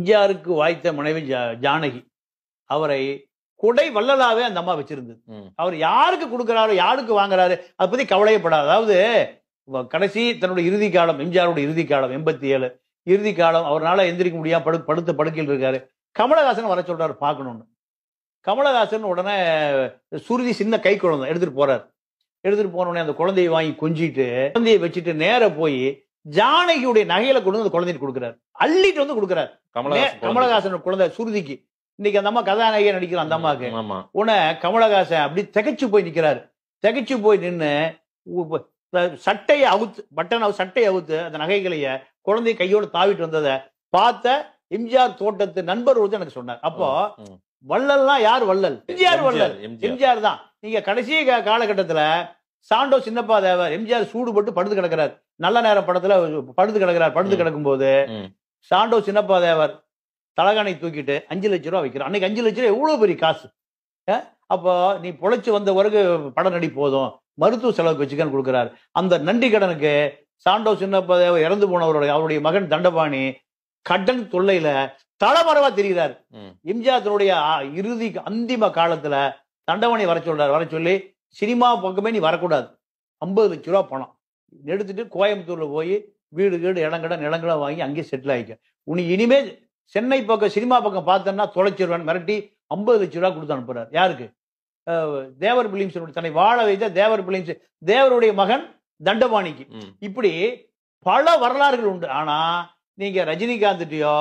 எம்ஜிஆருக்கு வாய்த்த மனைவி ஜானகி அவரை குடை வள்ளலாவே அந்த அம்மா வச்சிருந்தது அவர் யாருக்கு கொடுக்குறாரு யாருக்கு வாங்குறாரு அதை பத்தி கவலையப்படாது அதாவது கடைசி தன்னோட இறுதி காலம் எம்ஜிஆரோட இறுதி காலம் எண்பத்தி ஏழு இறுதி காலம் அவரால் எந்திரிக்க முடியாம படு படுத்த படுக்கையில் இருக்காரு கமலஹாசன் வர சொல்றாரு பார்க்கணும்னு கமலஹாசன் உடனே சுருதி சின்ன கை குழந்தை எடுத்துட்டு போறாரு எடுத்துட்டு போனோடனே அந்த குழந்தையை வாங்கி கொஞ்சிட்டு குழந்தையை வச்சுட்டு நேர போய் ஜானகியுடைய நகையில கொண்டு வந்து குழந்தைக்கு கொடுக்குறாரு அள்ளிட்டு வந்து கொடுக்குறாரு கமலஹாசன் குழந்தை சுருதிக்கு இன்னைக்கு அந்த அம்மா கதாநாயகியா நடிக்கிற அந்த அம்மாக்கு உன கமலஹாசன் அப்படி திகைச்சு போய் நிக்கிறாரு திகைச்சு போய் நின்று சட்டையை அவுத்து பட்டன் அவு சட்டையை அவுத்து அந்த நகைகளைய குழந்தை கையோடு தாவிட்டு வந்ததை பார்த்த எம்ஜிஆர் தோட்டத்து நண்பர் ஒருத்தர் எனக்கு சொன்னார் அப்போ வள்ளல்னா யார் வள்ளல் எம்ஜிஆர் வள்ளல் எம்ஜிஆர் தான் நீங்க கடைசி காலகட்டத்துல சாண்டோ சின்னப்பா தேவர் எம்ஜிஆர் சூடுபட்டு படுத்து கிடக்கிறார் நல்ல நேரம் படத்துல படுத்து கிடக்கிறார் படுத்து கிடக்கும்போது சாண்டோ சின்னப்பா தேவர் தலகானை தூக்கிட்டு அஞ்சு லட்ச ரூபா வைக்கிறோம் அன்னைக்கு அஞ்சு லட்ச ரூபா எவ்வளவு பெரிய காசு அப்போ நீ பொழைச்சு வந்த பிறகு படம் நடி போதும் மருத்துவ செலவுக்கு வச்சுக்கன்னு கொடுக்குறாரு அந்த நன்றி கடனுக்கு சாண்டோ சின்னப்பா தேவர் இறந்து போனவருடைய அவருடைய மகன் தண்டபாணி கடன் தொல்லையில தளமரவா தெரிகிறார் எம்ஜிஆர் இறுதி அந்திம காலத்துல தண்டவாணி வர சொல்றாரு வர சொல்லி சினிமா பக்கமே நீ வரக்கூடாது ஐம்பது லட்ச ரூபா பணம் எடுத்துட்டு கோயம்புத்தூர்ல போய் வீடு வீடு இடங்கட நிலங்கட வாங்கி அங்கேயே செட்டில் ஆகிக்க உனி இனிமே சென்னை பக்கம் சினிமா பக்கம் பார்த்தேன்னா தொலைச்சிருவன் மிரட்டி ஐம்பது லட்ச ரூபா கொடுத்து அனுப்புறாரு யாருக்கு தேவர் பிலிம்ஸ் தன்னை வாழ வைத்த தேவர் பிலிம்ஸ் தேவருடைய மகன் தண்டபாணிக்கு இப்படி பல வரலாறுகள் உண்டு ஆனா நீங்க ரஜினிகாந்த்கிட்டயோ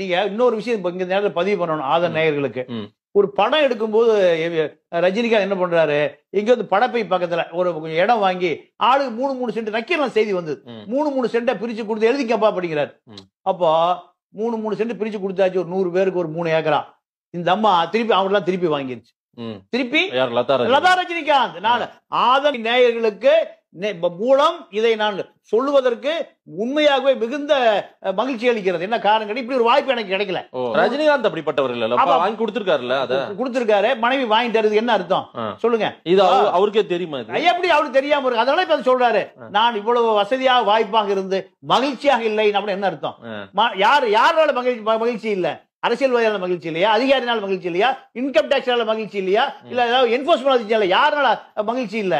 நீங்க இன்னொரு விஷயம் இங்க நேரத்தில் பதிவு பண்ணணும் ஆதர் நேயர்களுக்கு ஒரு படம் எடுக்கும்போது ரஜினிகாந்த் என்ன பண்றாரு இங்க வந்து படப்பை பக்கத்துல ஒரு இடம் வாங்கி ஆளுக்கு மூணு மூணு சென்ட் நக்கீரெல்லாம் செய்தி வந்தது மூணு மூணு சென்ட பிரிச்சு கொடுத்து எழுதிக்கப்பா அப்படிங்கிறாரு அப்போ மூணு மூணு சென்ட் பிரிச்சு கொடுத்தாச்சு ஒரு நூறு பேருக்கு ஒரு மூணு ஏக்கரா இந்த அம்மா திருப்பி அவங்களாம் திருப்பி வாங்கிருச்சு திருப்பி லதா ரஜினிகாந்த் நான் ஆதம் நேயர்களுக்கு மூலம் இதை நான் சொல்லுவதற்கு உண்மையாகவே மிகுந்த மகிழ்ச்சி அளிக்கிறது என்ன காரணம் இப்படி ஒரு வாய்ப்பு எனக்கு கிடைக்கல ரஜினிகாந்த் அப்படிப்பட்டவர் இல்ல வாங்கி கொடுத்திருக்காருல்ல அத கொடுத்திருக்காரு மனைவி வாங்கி தருது என்ன அர்த்தம் சொல்லுங்க இது அவருக்கே தெரியுமா எப்படி அவருக்கு தெரியாம இருக்கு அதனால இப்ப சொல்றாரு நான் இவ்வளவு வசதியாக வாய்ப்பாக இருந்து மகிழ்ச்சியாக இல்லை அப்படின்னு என்ன அர்த்தம் யார் யாரால மகிழ்ச்சி மகிழ்ச்சி இல்லை அரசியல்வாதியால மகிழ்ச்சி இல்லையா அதிகாரினால மகிழ்ச்சி இல்லையா இன்கம் டாக்ஸால மகிழ்ச்சி இல்லையா இல்ல ஏதாவது என்போர்ஸ்மெண்ட் யாருனால மகிழ்ச்சி இல்ல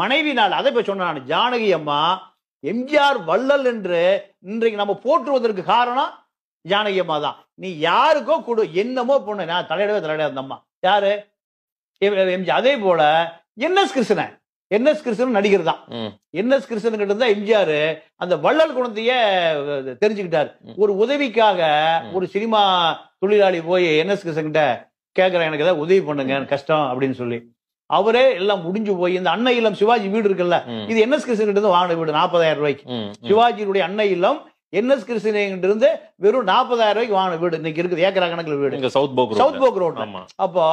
மனைவினால் அதை போய் சொன்னான் ஜானகி அம்மா எம்ஜிஆர் வள்ளல் என்று இன்றைக்கு நம்ம போற்றுவதற்கு காரணம் ஜானகி அம்மா தான் நீ யாருக்கோ கொடு என்னமோ பொண்ணு நான் தலையிடவே தலையிடாதம்மா யாரு எம்ஜி அதே போல என் எஸ் கிருஷ்ணன் என் எஸ் கிருஷ்ணன் நடிகர் தான் என் எஸ் கிருஷ்ணன் கிட்ட இருந்தா எம்ஜிஆர் அந்த வள்ளல் குணத்தைய தெரிஞ்சுக்கிட்டார் ஒரு உதவிக்காக ஒரு சினிமா தொழிலாளி போய் என் எஸ் கிருஷ்ணன் கிட்ட கேட்கிறேன் எனக்கு ஏதாவது உதவி பண்ணுங்க கஷ்டம் அப்படின்னு சொல்லி அவரே எல்லாம் முடிஞ்சு போய் இந்த அன்னை இல்லம் சிவாஜி வீடு இருக்குல்ல இது என் எஸ் கிருஷ்ணன் கிட்ட இருந்து வாங்கின வீடு நாற்பதாயிரம் ரூபாய்க்கு சிவாஜியினுடைய அன்னை இல்லம் என்எஸ் கிருஷ்ணகிரிருந்து வெறும் நாற்பதாயிரம் ரூபாய்க்கு வாங்கின வீடு இன்னைக்கு இருக்குது ஏக்கரா கணக்கில் வீடு South Boag South Boag road அப்போ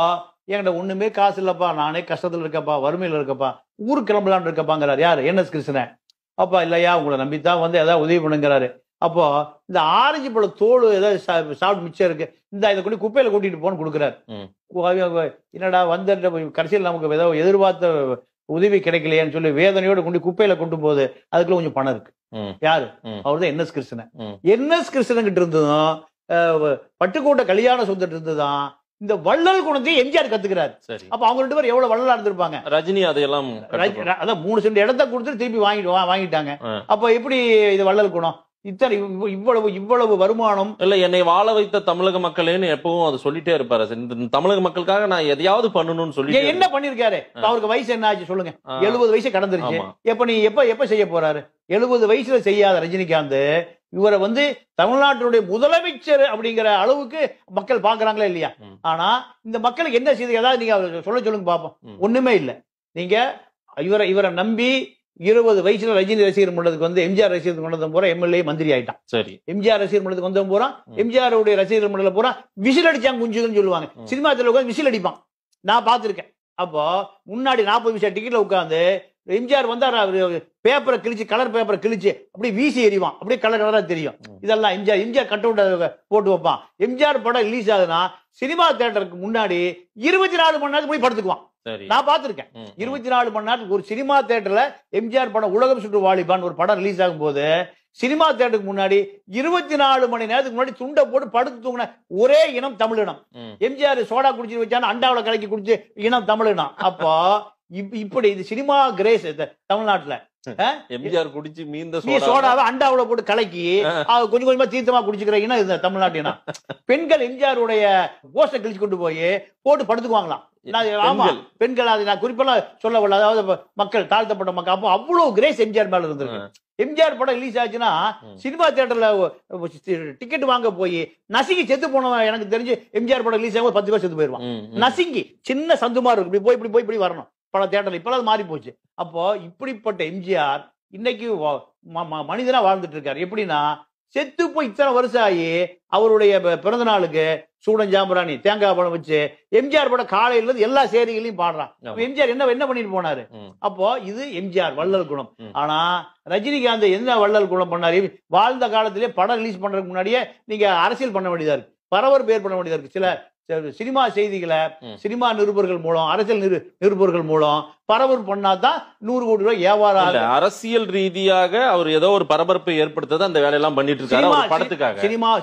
என்கிட்ட ஒண்ணுமே காசு இல்லப்பா நானே கஷ்டத்தில் இருக்கப்பா வறுமையில் இருக்கப்பா ஊர் கிளம்பலான்னு இருக்கப்பாங்கிறார் யார் என்எஸ் கிருஷ்ணன் அப்பா இல்லையா உங்களை நம்பித்தான் வந்து ஏதாவது உதவி பண்ணுங்கிறாரு அப்போ இந்த ஆரஞ்சு பழ தோல் ஏதாவது சாப்பிட்டு மிச்சம் இருக்கு இந்த இதை கொண்டு குப்பையில கூட்டிட்டு போன்னு கொடுக்குறாரு என்னடா வந்து கடைசியில் நமக்கு ஏதாவது எதிர்பார்த்த உதவி கிடைக்கலையேன்னு சொல்லி வேதனையோட கொண்டு குப்பையில கொண்டு போகுது அதுக்குள்ள கொஞ்சம் பணம் இருக்கு யாரு அவர் தான் என் எஸ் கிருஷ்ணன் என் எஸ் கிருஷ்ணன் கிட்ட இருந்ததும் பட்டுக்கோட்டை கல்யாண சொந்தட்டு இருந்ததுதான் இந்த வள்ளல் குணத்தை எம்ஜிஆர் கத்துக்கிறாரு அப்ப அவங்க ரெண்டு பேரும் எவ்வளவு வள்ளலா இருந்திருப்பாங்க ரஜினி அதையெல்லாம் அதான் மூணு சென்ட் இடத்த கொடுத்துட்டு திருப்பி வாங்கிட்டு வாங்கிட்டாங்க அப்ப எப்படி இது வள்ளல் குணம் இத்தனை இவ்வளவு இவ்வளவு வருமானம் இல்ல என்னை வாழ வைத்த தமிழக மக்களேன்னு எப்பவும் அதை சொல்லிட்டே இருப்பாரு தமிழக மக்களுக்காக நான் எதையாவது பண்ணணும்னு சொல்லி என்ன பண்ணிருக்காரு அவருக்கு வயசு என்ன ஆச்சு சொல்லுங்க எழுபது வயசு கடந்துருச்சு எப்ப நீ எப்ப எப்ப செய்ய போறாரு எழுபது வயசுல செய்யாத ரஜினிகாந்த் இவரை வந்து தமிழ்நாட்டினுடைய முதலமைச்சர் அப்படிங்கிற அளவுக்கு மக்கள் பாக்குறாங்களா இல்லையா ஆனா இந்த மக்களுக்கு என்ன செய்து ஏதாவது நீங்க சொல்ல சொல்லுங்க பாப்போம் ஒண்ணுமே இல்லை நீங்க இவரை இவரை நம்பி இருபது வயசுல ரஜினி ரசிகர் மன்றத்துக்கு வந்து எம்ஜிஆர் ரசிகர் மன்றத்தை போற எம்எல்ஏ மந்திரி ஆயிட்டான் சரி எம்ஜிஆர் ரசிகர் மன்றத்துக்கு வந்தவன் பூரா உடைய ரசிகர் மன்றத்தில் பூரா விசில் அடிச்சாங்க குஞ்சுதுன்னு சொல்லுவாங்க சினிமா தலை உட்காந்து விசில் அடிப்பான் நான் பார்த்துருக்கேன் அப்போ முன்னாடி நாற்பது விஷயம் டிக்கெட்ல உட்காந்து எம்ஜிஆர் வந்தார் பேப்பரை கிழிச்சு கலர் பேப்பரை கிழிச்சு அப்படியே வீசி எறிவான் அப்படியே கலர் கலராக தெரியும் இதெல்லாம் எம்ஜிஆர் எம்ஜிஆர் கட் அவுட் போட்டு வைப்பான் எம்ஜிஆர் படம் ரிலீஸ் ஆகுதுன்னா சினிமா தேட்டருக்கு முன்னாடி இருபத்தி நாலு மணி நேரத்துக்கு போய் படுத்துக்குவான் நான் பார்த்துருக்கேன் இருபத்தி நாலு மணி நேரத்துக்கு ஒரு சினிமா தேட்டர்ல எம்ஜிஆர் படம் உலகம் சுற்று வாலிபான் ஒரு படம் ரிலீஸ் ஆகும் போது சினிமா தேட்டருக்கு முன்னாடி இருபத்தி நாலு மணி நேரத்துக்கு முன்னாடி துண்டை போட்டு படுத்து தூங்கின ஒரே இனம் தமிழினம் எம்ஜிஆர் சோடா குடிச்சு வச்சா அண்டாவில கலக்கி குடிச்சு இனம் தமிழினம் அப்போ இப்படி இது சினிமா கிரேஸ் தமிழ்நாட்டுல எம்ஜிஆர் குடிச்சு மீந்த சோடாவை அண்டாவுல போட்டு கலக்கி கொஞ்சம் கொஞ்சமா தீர்த்தமா குடிச்சுக்கிறீங்கன்னா இந்த தமிழ்நாட்டினா பெண்கள் எம்ஜிஆர் உடைய கிழிச்சு கொண்டு போய் போட்டு படுத்துக்குவாங்களாம் ஆமா பெண்கள் அதை நான் குறிப்பெல்லாம் சொல்லவில்லை அதாவது மக்கள் தாழ்த்தப்பட்ட மக்கள் அப்போ அவ்வளோ கிரேஸ் எம்ஜிஆர் மேல இருந்திருக்கு எம்ஜிஆர் படம் ரிலீஸ் ஆச்சுன்னா சினிமா தேட்டர்ல டிக்கெட் வாங்க போய் நசுங்கி செத்து போனவன் எனக்கு தெரிஞ்சு எம்ஜிஆர் படம் ரிலீஸ் ஆகும் பத்து பேர் செத்து போயிருவான் நசுங்கி சின்ன சந்துமார் இருக்கு இப்படி போய் இப்படி போய் இப்படி வரணும் பல தேட்டர்ல இப்பெல்லாம் அது மாறி போச்சு அப்போ இப்படிப்பட்ட எம்ஜிஆர் இன்னைக்கு மனிதனா வாழ்ந்துட்டு இருக்காரு எப்படின்னா செத்து போய் இத்தனை வருஷம் ஆகி அவருடைய பிறந்த நாளுக்கு சூடன் ஜாம்பராணி தேங்காய் பழம் வச்சு எம்ஜிஆர் பட காலையில எல்லா செய்திகளையும் பாடுறான் எம்ஜிஆர் என்ன என்ன பண்ணிட்டு போனாரு அப்போ இது எம்ஜிஆர் வள்ளல் குணம் ஆனா ரஜினிகாந்த் என்ன வள்ளல் குணம் பண்ணாரு வாழ்ந்த காலத்திலேயே படம் ரிலீஸ் பண்றதுக்கு முன்னாடியே நீங்க அரசியல் பண்ண வேண்டியதா இருக்கு பரவர் பேர் பண்ண வேண்டியதா இருக்கு சில சினிமா செய்திகளை சினிமா நிருபர்கள் மூலம் அரசியல் நிருபர்கள் மூலம் பரபரப்பு பண்ணாதான் நூறு கோடி ரூபாய் வியாபாரம் அரசியல் ரீதியாக அவர் ஏதோ ஒரு பரபரப்பை ஏற்படுத்தது அந்த வேலையெல்லாம் பண்ணிட்டு இருக்காரு படத்துக்காக சினிமா